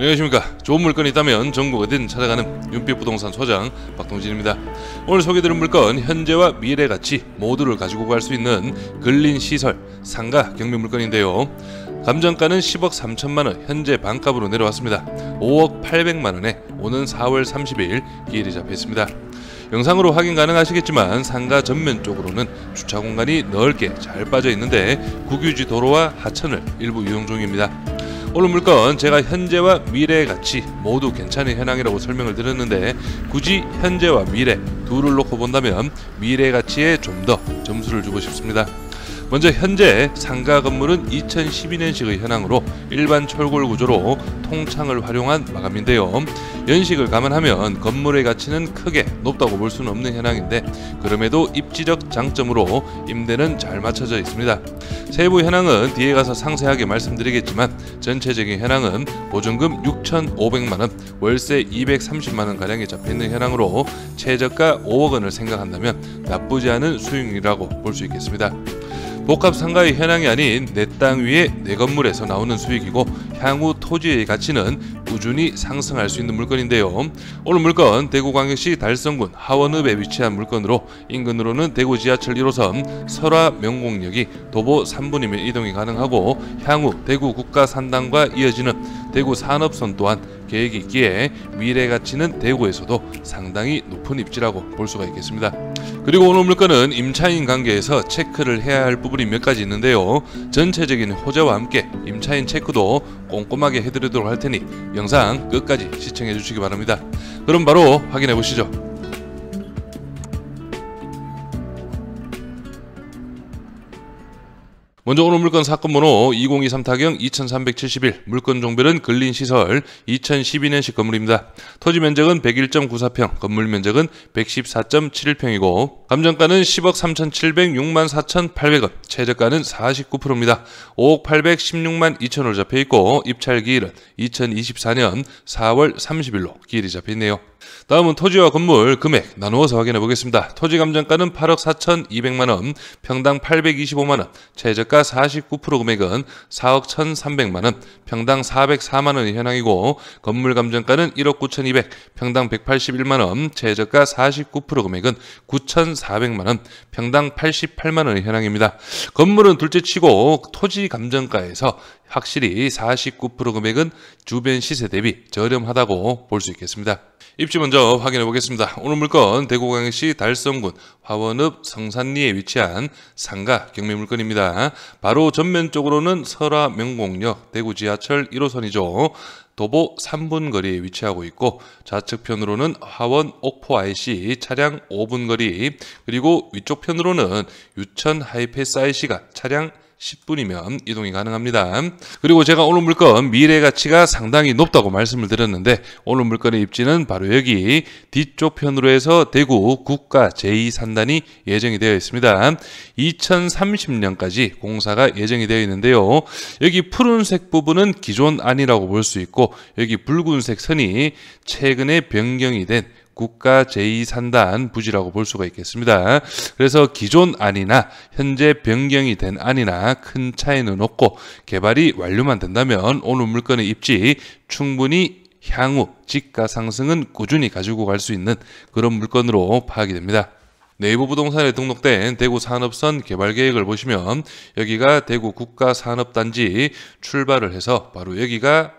안녕하십니까 좋은 물건이 있다면 전국 어딘 찾아가는 윤빛부동산 소장 박동진입니다 오늘 소개드린 물건 현재와 미래 가치 모두를 가지고 구수 있는 근린 시설 상가 경매 물건인데요 감정가는 10억 3천만원 현재 반값으로 내려왔습니다 5억 8백만원에 오는 4월 30일 기일이 잡혀있습니다 영상으로 확인 가능하시겠지만 상가 전면 쪽으로는 주차 공간이 넓게 잘 빠져 있는데 국유지 도로와 하천을 일부 이용 중입니다 오늘 물건 제가 현재와 미래의 가치 모두 괜찮은 현황이라고 설명을 드렸는데 굳이 현재와 미래 둘을 놓고 본다면 미래 가치에 좀 더 점수를 주고 싶습니다. 먼저 현재 상가 건물은 2012년식의 현황으로 일반 철골 구조로 통창을 활용한 마감인데요. 연식을 감안하면 건물의 가치는 크게 높다고 볼 수는 없는 현황인데 그럼에도 입지적 장점으로 임대는 잘 맞춰져 있습니다. 세부 현황은 뒤에 가서 상세하게 말씀드리겠지만 전체적인 현황은 보증금 6,500만원, 월세 230만원가량이 잡혀있는 현황으로 최저가 5억원을 생각한다면 나쁘지 않은 수익이라고 볼 수 있겠습니다. 복합 상가의 현황이 아닌 내 땅 위에 내 건물에서 나오는 수익이고 향후 토지의 가치는 꾸준히 상승할 수 있는 물건인데요. 오늘 물건 대구광역시 달성군 하원읍에 위치한 물건으로 인근으로는 대구 지하철 1호선 설화 명곡역이 도보 3분이면 이동이 가능하고 향후 대구 국가산당과 이어지는 대구 산업선 또한 계획이 있기에 미래 가치는 대구에서도 상당히 높은 입지라고 볼 수가 있겠습니다. 그리고 오늘 물건은 임차인 관계에서 체크를 해야 할 부분이 몇 가지 있는데요. 전체적인 호재와 함께 임차인 체크도 꼼꼼하게 해드리도록 할 테니 영상 끝까지 시청해 주시기 바랍니다. 그럼 바로 확인해 보시죠. 먼저 오늘 물건 사건 번호 2023 타경 2371 물건 종별은 근린시설 2012년식 건물입니다. 토지 면적은 101.94평 건물 면적은 114.71평이고 감정가는 10억 3706만 4800원 최저가는 49%입니다. 5억 816만 2천원 잡혀있고 입찰기일은 2024년 4월 30일로 기일이 잡혀있네요. 다음은 토지와 건물 금액 나누어서 확인해 보겠습니다. 토지 감정가는 8억 4,200만 원, 평당 825만 원, 최저가 49% 금액은 4억 1,300만 원, 평당 404만 원이 현황이고 건물 감정가는 1억 9,200, 평당 181만 원, 최저가 49% 금액은 9,400만 원, 평당 88만 원이 현황입니다. 건물은 둘째 치고 토지 감정가에서 확실히 49% 금액은 주변 시세 대비 저렴하다고 볼 수 있겠습니다. 입지 먼저 확인해 보겠습니다. 오늘 물건 대구광역시 달성군 화원읍 성산리에 위치한 상가 경매 물건입니다. 바로 전면 쪽으로는 설화 명곡역 대구 지하철 1호선이죠. 도보 3분 거리에 위치하고 있고 좌측편으로는 화원 옥포 IC 차량 5분 거리 그리고 위쪽 편으로는 유천 하이패스 IC가 차량 10분이면 이동이 가능합니다. 그리고 제가 오늘 물건 미래 가치가 상당히 높다고 말씀을 드렸는데 오늘 물건의 입지는 바로 여기 뒤쪽 편으로 해서 대구 국가 제2산단이 예정이 되어 있습니다. 2030년까지 공사가 예정이 되어 있는데요. 여기 푸른색 부분은 기존 안이라고 볼 수 있고 여기 붉은색 선이 최근에 변경이 된 국가 제2산단 부지라고 볼 수가 있겠습니다. 그래서 기존 안이나 현재 변경이 된 안이나 큰 차이는 없고 개발이 완료만 된다면 오늘 물건의 입지 충분히 향후 집가 상승은 꾸준히 가지고 갈 수 있는 그런 물건으로 파악이 됩니다. 내부 부동산에 등록된 대구 산업선 개발 계획을 보시면 여기가 대구 국가산업단지 출발을 해서 바로 여기가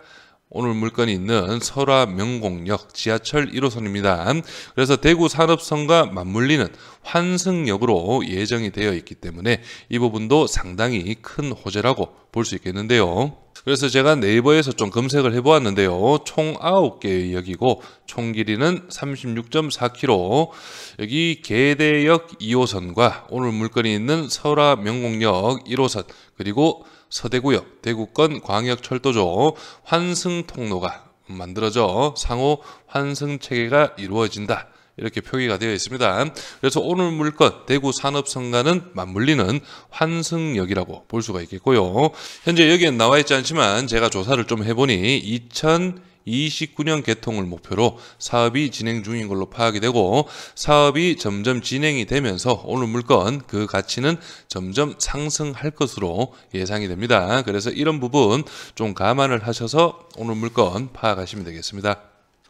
오늘 물건이 있는 설화 명곡역 지하철 1호선입니다. 그래서 대구 산업성과 맞물리는 환승역으로 예정이 되어 있기 때문에 이 부분도 상당히 큰 호재라고 볼 수 있겠는데요. 그래서 제가 네이버에서 좀 검색을 해보았는데요. 총 9개의 역이고 총 길이는 36.4km 여기 계대역 2호선과 오늘 물건이 있는 설화 명곡역 1호선 그리고 서대구역 대구권 광역철도조 환승통로가 만들어져 상호 환승체계가 이루어진다. 이렇게 표기가 되어 있습니다. 그래서 오늘 물건 대구 산업성과는 맞물리는 환승역이라고 볼 수가 있겠고요. 현재 여기에 나와 있지 않지만 제가 조사를 좀 해보니 2000 29년 0 2 개통을 목표로 사업이 진행 중인 걸로 파악이 되고 사업이 점점 진행이 되면서 오늘 물건 그 가치는 점점 상승할 것으로 예상이 됩니다. 그래서 이런 부분 좀 감안을 하셔서 오늘 물건 파악하시면 되겠습니다.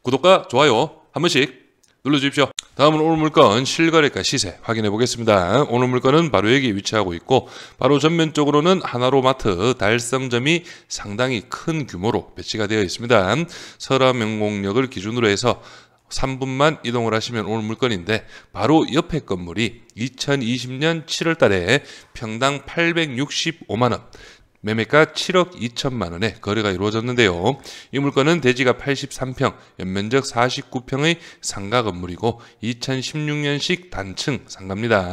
구독과 좋아요 한 번씩 눌러주십시오. 다음은 오늘 물건 실거래가 시세 확인해 보겠습니다. 오늘 물건은 바로 여기 위치하고 있고 바로 전면 쪽으로는 하나로마트 달성점이 상당히 큰 규모로 배치가 되어 있습니다. 설화명곡역을 기준으로 해서 3분만 이동을 하시면 올 물건인데 바로 옆에 건물이 2020년 7월 달에 평당 865만 원, 매매가 7억 2천만 원에 거래가 이루어졌는데요. 이 물건은 대지가 83평, 연면적 49평의 상가 건물이고 2016년식 단층 상가입니다.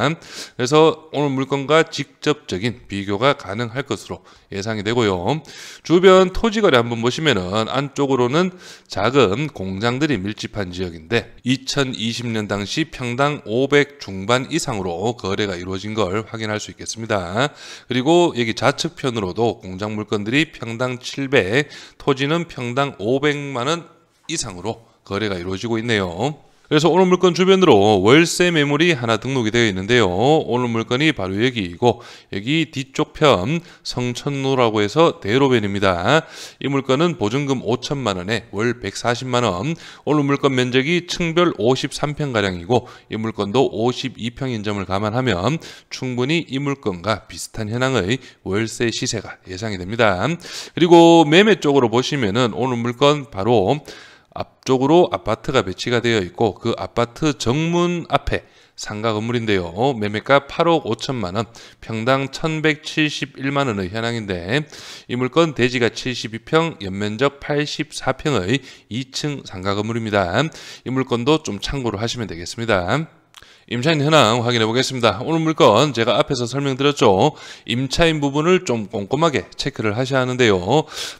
그래서 오늘 물건과 직접적인 비교가 가능할 것으로 예상이 되고요. 주변 토지 거래 한번 보시면은 안쪽으로는 작은 공장들이 밀집한 지역인데 2020년 당시 평당 500 중반 이상으로 거래가 이루어진 걸 확인할 수 있겠습니다. 그리고 여기 좌측편으로 경우도 공장 물건들이 평당 700, 토지는 평당 500만 원 이상으로 거래가 이루어지고 있네요. 그래서 오늘 물건 주변으로 월세 매물이 하나 등록이 되어 있는데요. 오늘 물건이 바로 여기이고 여기 뒤쪽 편 성천로라고 해서 대로변입니다. 이 물건은 보증금 5천만 원에 월 140만 원. 오늘 물건 면적이 층별 53평 가량이고 이 물건도 52평인 점을 감안하면 충분히 이 물건과 비슷한 현황의 월세 시세가 예상이 됩니다. 그리고 매매 쪽으로 보시면은 오늘 물건 바로 앞쪽으로 아파트가 배치가 되어 있고 그 아파트 정문 앞에 상가 건물인데요. 매매가 8억 5천만 원, 평당 1,171만 원의 현황인데 이 물건 대지가 72평, 연면적 84평의 2층 상가 건물입니다. 이 물건도 좀 참고로 하시면 되겠습니다. 임차인 현황 확인해 보겠습니다. 오늘 물건 제가 앞에서 설명드렸죠. 임차인 부분을 좀 꼼꼼하게 체크를 하셔야 하는데요.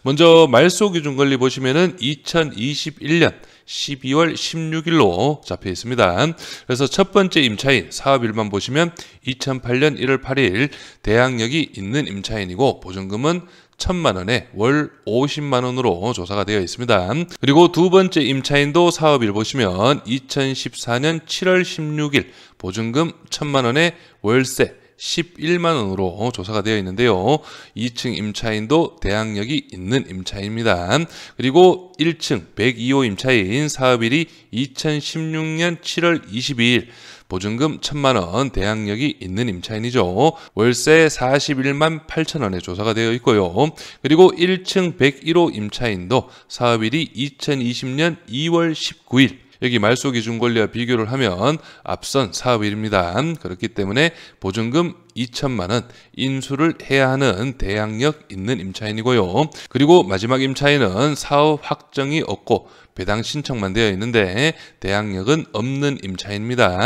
먼저 말소 기준 권리 보시면은 2021년 12월 16일로 잡혀 있습니다. 그래서 첫 번째 임차인 사업일만 보시면 2008년 1월 8일 대항력이 있는 임차인이고 보증금은 1 천만 원에 월 50만 원으로 조사가 되어 있습니다. 그리고 두 번째 임차인도 사업일 보시면 2014년 7월 16일 보증금 1 천만 원에 월세 11만 원으로 어, 조사가 되어 있는데요. 2층 임차인도 대항력이 있는 임차입니다. 그리고 1층 102호 임차인 사업일이 2016년 7월 22일 보증금 1 0 0 0만 원, 대항력이 있는 임차인이죠. 월세 41만 8천 원에 조사가 되어 있고요. 그리고 1층 101호 임차인도 사업일이 2020년 2월 19일 여기 말소 기준 권리와 비교를 하면 앞선 사업일입니다. 그렇기 때문에 보증금 2천만 원 인수를 해야 하는 대항력 있는 임차인이고요. 그리고 마지막 임차인은 사업 확정이 없고 배당 신청만 되어 있는데 대항력은 없는 임차인입니다.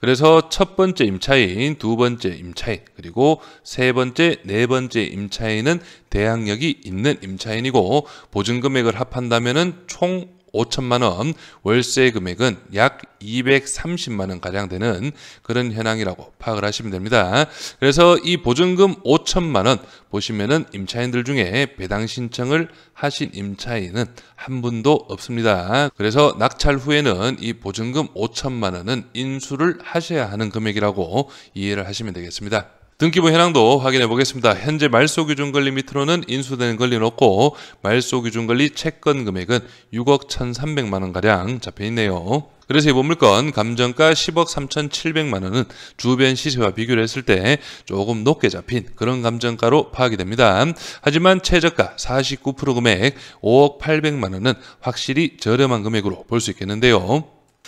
그래서 첫 번째 임차인, 두 번째 임차인, 그리고 세 번째, 네 번째 임차인은 대항력이 있는 임차인이고 보증금액을 합한다면 총 5천만 원, 월세 금액은 약 230만 원 가량 되는 그런 현황이라고 파악을 하시면 됩니다. 그래서 이 보증금 5천만 원 보시면은 임차인들 중에 배당 신청을 하신 임차인은 한 분도 없습니다. 그래서 낙찰 후에는 이 보증금 5천만 원은 인수를 하셔야 하는 금액이라고 이해를 하시면 되겠습니다. 등기부 현황도 확인해 보겠습니다. 현재 말소기준 권리 밑으로는 인수되는 권리는 없고 말소기준 권리 채권 금액은 6억 1,300만 원가량 잡혀 있네요. 그래서 이 보물건 감정가 10억 3,700만 원은 주변 시세와 비교를 했을 때 조금 높게 잡힌 그런 감정가로 파악이 됩니다. 하지만 최저가 49% 금액 5억 800만 원은 확실히 저렴한 금액으로 볼 수 있겠는데요.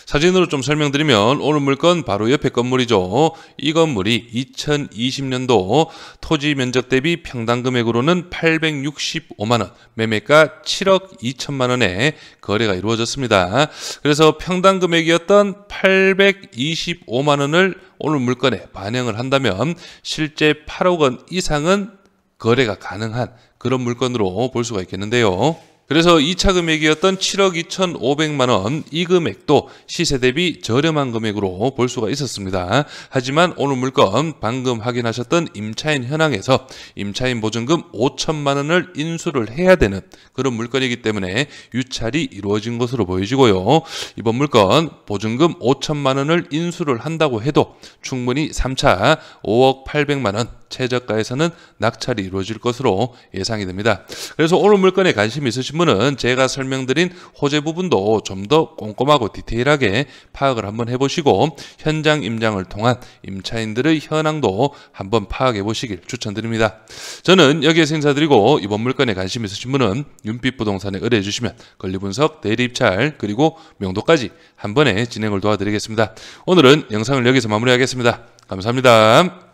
사진으로 좀 설명드리면 오늘 물건 바로 옆에 건물이죠. 이 건물이 2020년도 토지 면적 대비 평당 금액으로는 865만 원, 매매가 7억 2천만 원에 거래가 이루어졌습니다. 그래서 평당 금액이었던 825만 원을 오늘 물건에 반영을 한다면 실제 8억 원 이상은 거래가 가능한 그런 물건으로 볼 수가 있겠는데요. 그래서 2차 금액이었던 7억 2,500만 원 이 금액도 시세 대비 저렴한 금액으로 볼 수가 있었습니다. 하지만 오늘 물건 방금 확인하셨던 임차인 현황에서 임차인 보증금 5천만 원을 인수를 해야 되는 그런 물건이기 때문에 유찰이 이루어진 것으로 보여지고요. 이번 물건 보증금 5천만 원을 인수를 한다고 해도 충분히 3차 5억 8백만 원 최저가에서는 낙찰이 이루어질 것으로 예상이 됩니다. 그래서 오늘 물건에 관심 있으신 분은 제가 설명드린 호재 부분도 좀 더 꼼꼼하고 디테일하게 파악을 한번 해보시고 현장 임장을 통한 임차인들의 현황도 한번 파악해 보시길 추천드립니다. 저는 여기에서 인사드리고 이번 물건에 관심 있으신 분은 윤빛부동산에 의뢰해 주시면 권리분석, 대리입찰 그리고 명도까지 한 번에 진행을 도와드리겠습니다. 오늘은 영상을 여기서 마무리하겠습니다. 감사합니다.